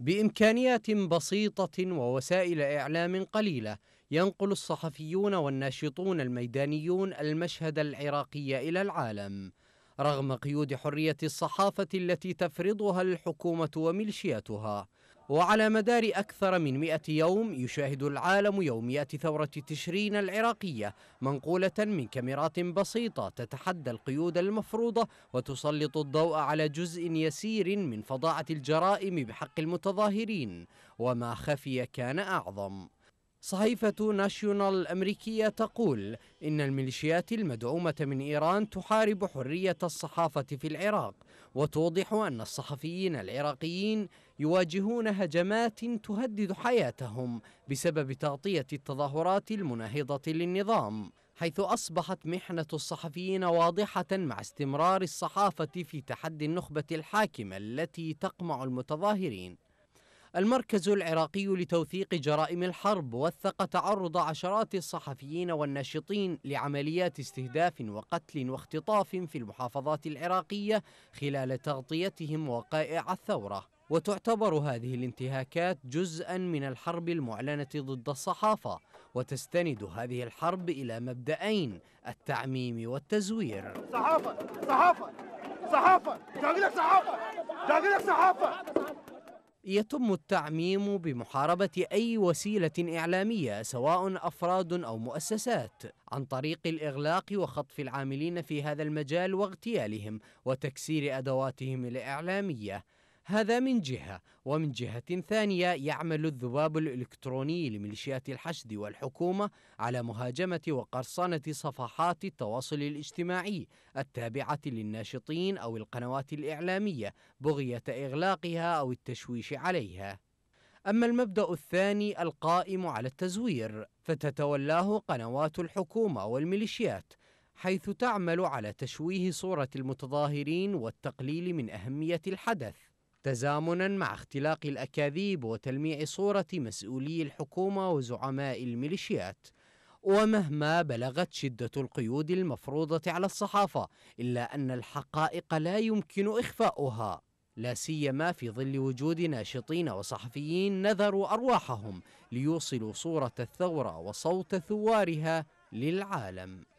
بامكانيات بسيطه ووسائل اعلام قليله ينقل الصحفيون والناشطون الميدانيون المشهد العراقي الى العالم رغم قيود حريه الصحافه التي تفرضها الحكومه وميليشياتها وعلى مدار أكثر من مئة يوم يشاهد العالم يوميات ثورة تشرين العراقية منقولة من كاميرات بسيطة تتحدى القيود المفروضة وتسلط الضوء على جزء يسير من فظاعة الجرائم بحق المتظاهرين وما خفي كان أعظم صحيفة ناشيونال الأمريكية تقول إن الميليشيات المدعومة من إيران تحارب حرية الصحافة في العراق وتوضح أن الصحفيين العراقيين يواجهون هجمات تهدد حياتهم بسبب تغطية التظاهرات المناهضة للنظام حيث أصبحت محنة الصحفيين واضحة مع استمرار الصحافة في تحدي النخبة الحاكمة التي تقمع المتظاهرين المركز العراقي لتوثيق جرائم الحرب وثق تعرض عشرات الصحفيين والناشطين لعمليات استهداف وقتل واختطاف في المحافظات العراقية خلال تغطيتهم وقائع الثورة وتعتبر هذه الانتهاكات جزءا من الحرب المعلنة ضد الصحافة وتستند هذه الحرب إلى مبدأين التعميم والتزوير صحافة صحافة صحافة صحافة صحافة يتم التعميم بمحاربة أي وسيلة إعلامية سواء أفراد أو مؤسسات عن طريق الإغلاق وخطف العاملين في هذا المجال واغتيالهم وتكسير أدواتهم الإعلامية هذا من جهة ومن جهة ثانية يعمل الذباب الإلكتروني لميليشيات الحشد والحكومة على مهاجمة وقرصنة صفحات التواصل الاجتماعي التابعة للناشطين أو القنوات الإعلامية بغية إغلاقها أو التشويش عليها أما المبدأ الثاني القائم على التزوير فتتولاه قنوات الحكومة والميليشيات حيث تعمل على تشويه صورة المتظاهرين والتقليل من أهمية الحدث تزامنا مع اختلاق الاكاذيب وتلميع صوره مسؤولي الحكومه وزعماء الميليشيات ومهما بلغت شده القيود المفروضه على الصحافه الا ان الحقائق لا يمكن اخفاؤها لا سيما في ظل وجود ناشطين وصحفيين نذروا ارواحهم ليوصلوا صوره الثوره وصوت ثوارها للعالم